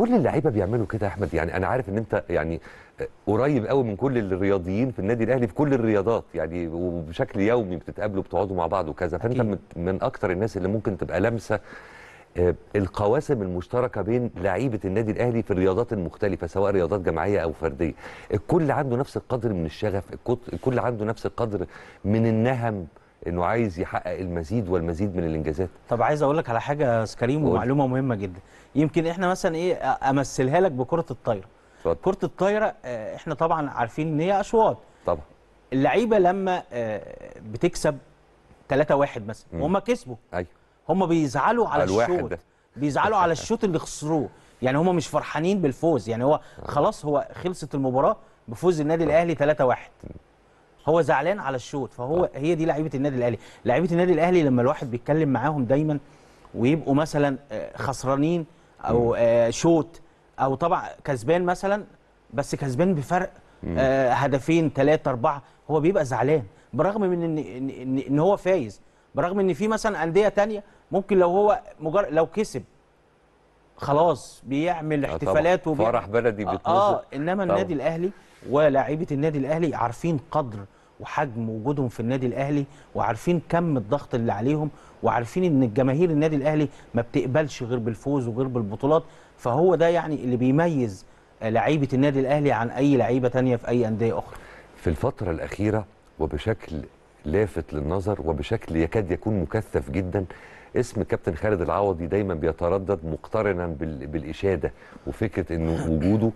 كل اللعيبه بيعملوا كده يا احمد يعني انا عارف ان انت يعني قريب قوي من كل الرياضيين في النادي الاهلي في كل الرياضات يعني وبشكل يومي بتتقابلوا بتقعدوا مع بعض وكذا فانت أكيد. من اكتر الناس اللي ممكن تبقى لامسه آه، القواسم المشتركه بين لعيبه النادي الاهلي في الرياضات المختلفه سواء رياضات جماعيه او فرديه الكل عنده نفس القدر من الشغف الكل عنده نفس القدر من النهم انه عايز يحقق المزيد والمزيد من الانجازات طب عايز اقول لك على حاجه يا كريم ومعلومه مهمه جدا يمكن احنا مثلا ايه امثلها لك بكره الطايره كره الطايره آه، احنا طبعا عارفين ان هي اشواط طبعا اللعيبه لما آه، بتكسب 3-1 مثلا وهم كسبوا ايوه هم بيزعلوا على الشوط بيزعلوا على الشوط اللي خسروه يعني هم مش فرحانين بالفوز يعني هو آه. خلاص هو خلصت المباراه بفوز النادي الاهلي 3-1 هو زعلان على الشوط فهو طبعا. هي دي لعيبه النادي الاهلي لعيبه النادي الاهلي لما الواحد بيتكلم معاهم دايما ويبقوا مثلا آه، خسرانين او آه، شوط او طبعا كسبان مثلا بس كسبان بفرق آه، هدفين ثلاثه اربعه هو بيبقى زعلان برغم من ان ان, إن هو فايز برغم ان في مثلا انديه تانية ممكن لو هو مجرد لو كسب خلاص بيعمل احتفالات وبي... فرح بلدي بتنزل اه انما النادي الاهلي ولاعيبه النادي الاهلي عارفين قدر وحجم وجودهم في النادي الاهلي وعارفين كم الضغط اللي عليهم وعارفين ان جماهير النادي الاهلي ما بتقبلش غير بالفوز وغير بالبطولات فهو ده يعني اللي بيميز لعيبه النادي الاهلي عن اي لعيبه تانية في اي انديه اخرى في الفتره الاخيره وبشكل لافت للنظر وبشكل يكاد يكون مكثف جدا اسم كابتن خالد العوضي دايما بيتردد مقترنا بالاشاده وفكره انه وجوده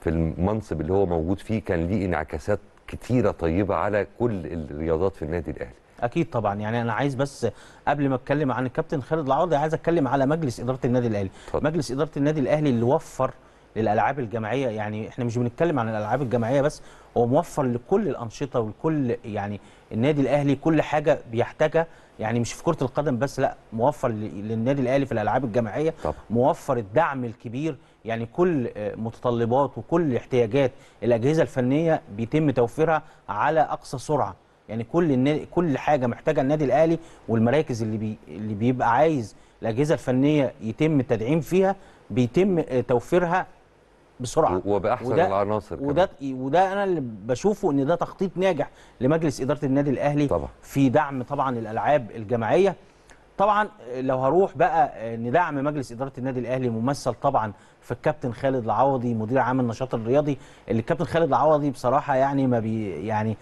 في المنصب اللي هو موجود فيه كان ليه انعكاسات كتيره طيبه على كل الرياضات في النادي الاهلي اكيد طبعا يعني انا عايز بس قبل ما اتكلم عن الكابتن خالد العوضي عايز اتكلم على مجلس اداره النادي الاهلي طبعا. مجلس اداره النادي الاهلي اللي وفر للالعاب الجماعيه يعني احنا مش بنتكلم عن الالعاب الجماعيه بس هو موفر لكل الانشطه ولكل يعني النادي الاهلي كل حاجه بيحتاجها يعني مش في كره القدم بس لا موفر للنادي الاهلي في الالعاب الجماعيه طبعا. موفر الدعم الكبير يعني كل آه، متطلبات وكل احتياجات الاجهزه الفنيه بيتم توفيرها على اقصى سرعه يعني كل النادي كل حاجه محتاجه النادي الاهلي والمراكز اللي بي اللي بيبقى عايز الاجهزه الفنيه يتم التدعيم فيها بيتم آه، توفيرها بسرعه وباحسن وده العناصر وده كمان. وده انا اللي بشوفه ان ده تخطيط ناجح لمجلس اداره النادي الاهلي طبعا. في دعم طبعا الالعاب الجماعيه طبعا لو هروح بقى آه، ندعم مجلس اداره النادي الاهلي ممثل طبعا في الكابتن خالد العوضي مدير عام النشاط الرياضي اللي الكابتن خالد العوضي بصراحه يعني ما بي يعني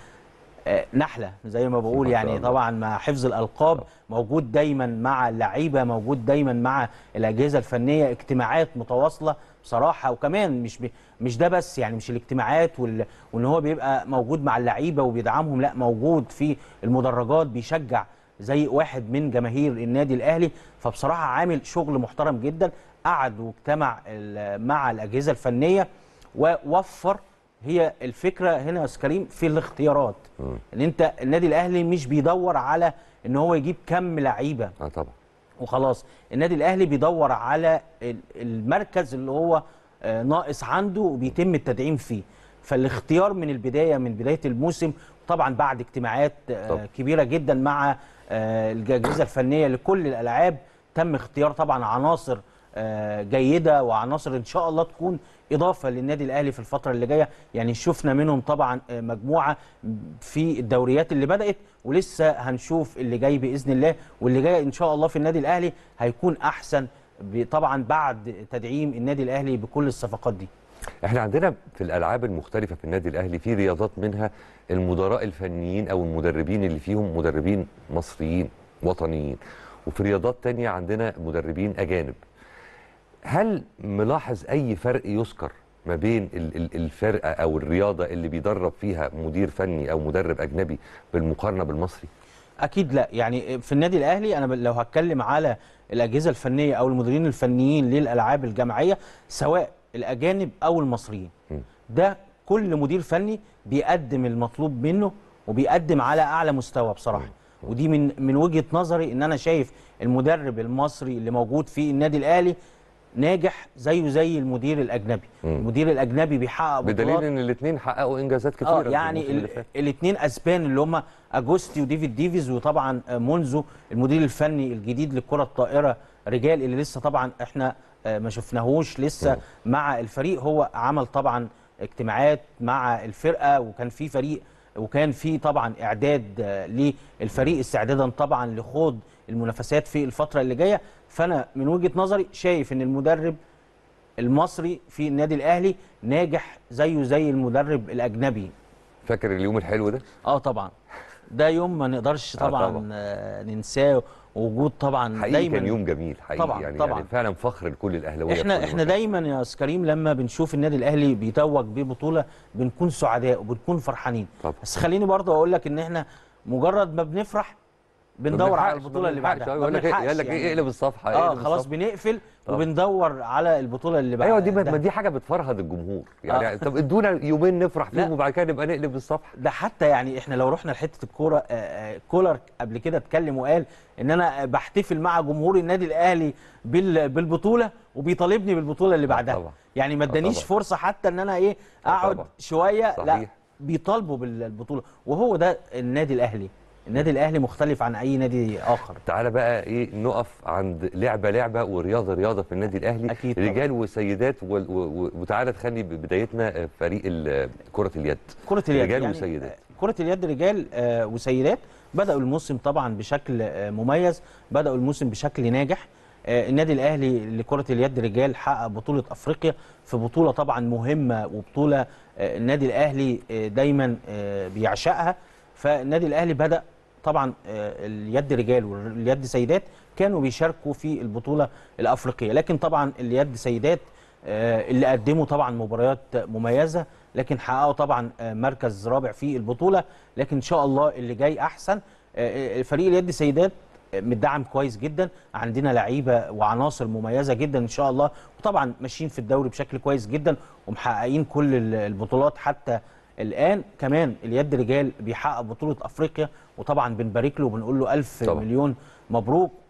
آه، نحله زي ما بقول يعني طبعا مع حفظ الالقاب آه. موجود دايما مع اللعيبه موجود دايما مع الاجهزه الفنيه اجتماعات متواصله بصراحه وكمان مش مش ده بس يعني مش الاجتماعات وان هو بيبقى موجود مع اللعيبه وبيدعمهم لا موجود في المدرجات بيشجع زي واحد من جماهير النادي الاهلي فبصراحه عامل شغل محترم جدا قعد واجتمع مع الاجهزه الفنيه ووفر هي الفكره هنا يا كريم في الاختيارات ان انت النادي الاهلي مش بيدور على ان هو يجيب كم لعيبه اه طبعا وخلاص النادي الاهلي بيدور على المركز اللي هو آه، ناقص عنده وبيتم التدعيم فيه فالاختيار من البدايه من بدايه الموسم طبعا بعد اجتماعات آه، طب. كبيره جدا مع آه، الجهاز الفنيه لكل الالعاب تم اختيار طبعا عناصر آه، جيده وعناصر ان شاء الله تكون اضافه للنادي الاهلي في الفتره اللي جايه يعني شفنا منهم طبعا مجموعه في الدوريات اللي بدات ولسه هنشوف اللي جاي باذن الله واللي جاي ان شاء الله في النادي الاهلي هيكون احسن طبعا بعد تدعيم النادي الاهلي بكل الصفقات دي احنا عندنا في الالعاب المختلفه في النادي الاهلي في رياضات منها المدراء الفنيين او المدربين اللي فيهم مدربين مصريين وطنيين وفي رياضات تانية عندنا مدربين اجانب هل ملاحظ اي فرق يذكر ما بين الفرقه او الرياضه اللي بيدرب فيها مدير فني او مدرب اجنبي بالمقارنه بالمصري اكيد لا يعني في النادي الاهلي انا لو هتكلم على الاجهزه الفنيه او المديرين الفنيين للالعاب الجماعيه سواء الاجانب او المصريين ده كل مدير فني بيقدم المطلوب منه وبيقدم على اعلى مستوى بصراحه ودي من من وجهه نظري ان انا شايف المدرب المصري اللي موجود في النادي الاهلي ناجح زيه زي المدير الاجنبي مم. المدير الاجنبي بيحقق بطولات بدليل ان الاثنين حققوا انجازات كتيره اه يعني الاثنين اسبان اللي هم اجوستي وديفيد ديفيز وطبعا مونزو المدير الفني الجديد للكره الطائره رجال اللي لسه طبعا احنا آه، ما شفناهوش لسه مم. مع الفريق هو عمل طبعا اجتماعات مع الفرقه وكان في فريق وكان في طبعا اعداد آه، للفريق استعدادا طبعا لخوض المنافسات في الفتره اللي جايه فانا من وجهه نظري شايف ان المدرب المصري في النادي الاهلي ناجح زيه زي المدرب الاجنبي فاكر اليوم الحلو ده اه طبعا ده يوم ما نقدرش آه طبعا, آه طبعا. ننساه وجود طبعا حقيقي دايما كان يوم جميل حقيقي طبعا يعني, طبعا يعني فعلا فخر لكل الاهلاويه احنا احنا دايما يا استاذ كريم لما بنشوف النادي الاهلي بيتوج ببطوله بنكون سعداء وبنكون فرحانين طبعا. بس خليني برضه اقول لك ان احنا مجرد ما بنفرح بندور على البطوله اللي بعدها يقول لك يقول لك ايه, إيه، يعني. اقلب الصفحه اه خلاص بنقفل وبندور على البطوله اللي بعدها ايوه دي ما دي حاجه بتفرهد الجمهور آه. يعني آه. طب ادونا يومين نفرح فيهم وبعد كده نبقى نقلب الصفحه ده حتى يعني احنا لو رحنا لحته الكوره آه، آه، كولر قبل كده اتكلم وقال ان انا بحتفل مع جمهور النادي الاهلي بالبطوله وبيطالبني بالبطوله اللي بعدها طبعا. يعني ما ادانيش فرصه حتى ان انا ايه اقعد شويه صحيح. لا بيطالبوا بالبطوله وهو ده النادي الاهلي النادي الاهلي مختلف عن اي نادي اخر تعالى بقى ايه نقف عند لعبه لعبه ورياضه رياضه في النادي الاهلي أكيد رجال طبعا. وسيدات و... و... وتعالى تخلي بدايتنا فريق كره اليد كره اليد رجال يعني وسيدات كره اليد رجال آه، وسيدات بداوا الموسم طبعا بشكل آه، مميز بداوا الموسم بشكل ناجح آه، النادي الاهلي لكره اليد رجال حقق بطوله افريقيا في بطوله طبعا مهمه وبطوله النادي الاهلي دايما بيعشقها فالنادي الاهلي بدا طبعا آه، اليد رجال واليد سيدات كانوا بيشاركوا في البطوله الافريقيه لكن طبعا اليد سيدات آه، اللي قدموا طبعا مباريات مميزه لكن حققوا طبعا آه، مركز رابع في البطوله لكن ان شاء الله اللي جاي احسن فريق اليد سيدات مدعم كويس جدا عندنا لعيبه وعناصر مميزه جدا ان شاء الله وطبعا ماشيين في الدوري بشكل كويس جدا ومحققين كل البطولات حتى الان كمان اليد رجال بيحقق بطوله افريقيا وطبعا بنبارك له وبنقول له الف مليون مبروك